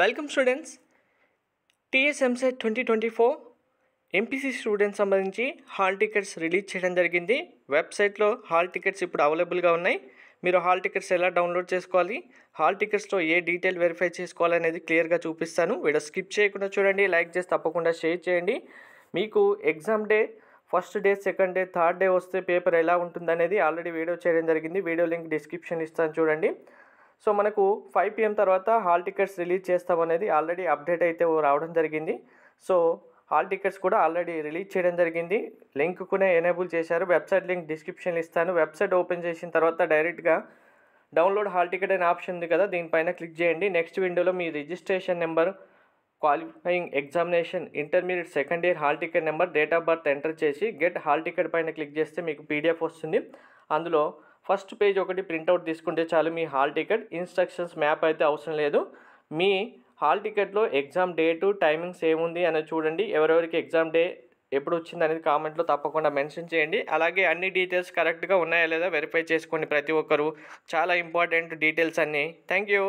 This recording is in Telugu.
welcome students TSMC twenty twenty four MPC students సంబంధించి హాల్ టికెట్స్ రిలీజ్ చేయడం జరిగింది వెబ్సైట్లో హాల్ టికెట్స్ ఇప్పుడు అవైలబుల్గా ఉన్నాయి మీరు హాల్ టికెట్స్ ఎలా డౌన్లోడ్ చేసుకోవాలి హాల్ టికెట్స్లో ఏ డీటెయిల్ వెరిఫై చేసుకోవాలనేది క్లియర్గా చూపిస్తాను వీడియో స్కిప్ చేయకుండా చూడండి లైక్ చేసి తప్పకుండా షేర్ చేయండి మీకు exam day first day second day third day వస్తే పేపర్ ఎలా ఉంటుందనేది ఆల్రెడీ వీడియో చేయడం జరిగింది వీడియో లింక్ డిస్క్రిప్షన్ ఇస్తాను చూడండి సో మనకు ఫైవ్ పిఎం తర్వాత హాల్ టికెట్స్ రిలీజ్ చేస్తామనేది ఆల్రెడీ అప్డేట్ అయితే రావడం జరిగింది సో హాల్ టికెట్స్ కూడా ఆల్రెడీ రిలీజ్ చేయడం జరిగింది లింక్ కూడా ఎనేబుల్ చేశారు వెబ్సైట్ లింక్ డిస్క్రిప్షన్లో ఇస్తాను వెబ్సైట్ ఓపెన్ చేసిన తర్వాత డైరెక్ట్గా డౌన్లోడ్ హాల్ టికెట్ అనే ఆప్షన్ ఉంది కదా దీనిపైన క్లిక్ చేయండి నెక్స్ట్ విండోలో మీ registration number qualifying examination intermediate second year hall ticket number date of birth enter చేసి గెట్ హాల్ టికెట్ పైన క్లిక్ చేస్తే మీకు పీడిఎఫ్ వస్తుంది అందులో ఫస్ట్ పేజ్ ఒకటి ప్రింట్అవుట్ తీసుకుంటే చాలు మీ హాల్ టికెట్ ఇన్స్ట్రక్షన్స్ మ్యాప్ అయితే అవసరం లేదు మీ హాల్ టికెట్లో ఎగ్జామ్ డేటు టైమింగ్స్ ఏముంది అనేది చూడండి ఎవరెవరికి ఎగ్జామ్ డే ఎప్పుడు వచ్చింది అనేది కామెంట్లో తప్పకుండా మెన్షన్ చేయండి అలాగే అన్ని డీటెయిల్స్ కరెక్ట్గా ఉన్నాయా లేదా వెరిఫై చేసుకోండి ప్రతి ఒక్కరు చాలా ఇంపార్టెంట్ డీటెయిల్స్ అన్నీ థ్యాంక్ యూ